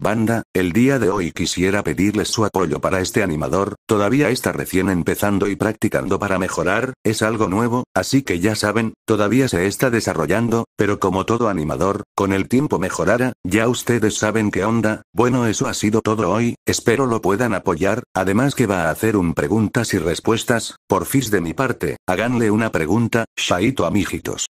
Banda, el día de hoy quisiera pedirles su apoyo para este animador, todavía está recién empezando y practicando para mejorar, es algo nuevo, así que ya saben, todavía se está desarrollando, pero como todo animador, con el tiempo mejorará, ya ustedes saben qué onda, bueno eso ha sido todo hoy, espero lo puedan apoyar, además que va a hacer un preguntas y respuestas, por fis de mi parte, háganle una pregunta, Shaito amigitos.